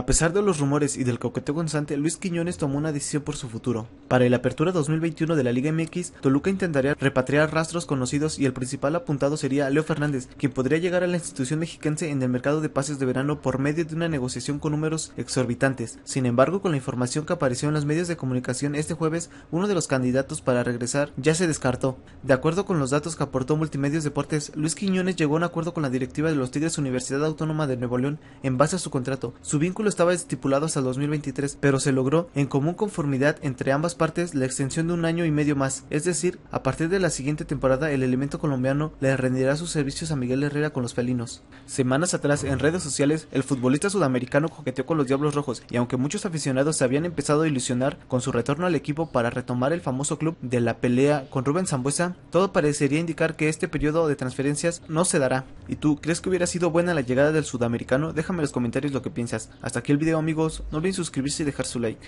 A pesar de los rumores y del coqueteo constante, Luis Quiñones tomó una decisión por su futuro. Para el Apertura 2021 de la Liga MX, Toluca intentaría repatriar rastros conocidos y el principal apuntado sería Leo Fernández, quien podría llegar a la institución mexiquense en el mercado de pases de verano por medio de una negociación con números exorbitantes. Sin embargo, con la información que apareció en los medios de comunicación este jueves, uno de los candidatos para regresar ya se descartó. De acuerdo con los datos que aportó Multimedios Deportes, Luis Quiñones llegó a un acuerdo con la directiva de los Tigres Universidad Autónoma de Nuevo León en base a su contrato. Su vínculo estaba estipulado hasta 2023, pero se logró en común conformidad entre ambas partes la extensión de un año y medio más, es decir, a partir de la siguiente temporada el elemento colombiano le rendirá sus servicios a Miguel Herrera con los felinos. Semanas atrás, en redes sociales, el futbolista sudamericano coqueteó con los Diablos Rojos, y aunque muchos aficionados se habían empezado a ilusionar con su retorno al equipo para retomar el famoso club de la pelea con Rubén Zambuesa, todo parecería indicar que este periodo de transferencias no se dará. ¿Y tú crees que hubiera sido buena la llegada del sudamericano? Déjame en los comentarios lo que piensas. Hasta aquí el video amigos, no olviden suscribirse y dejar su like.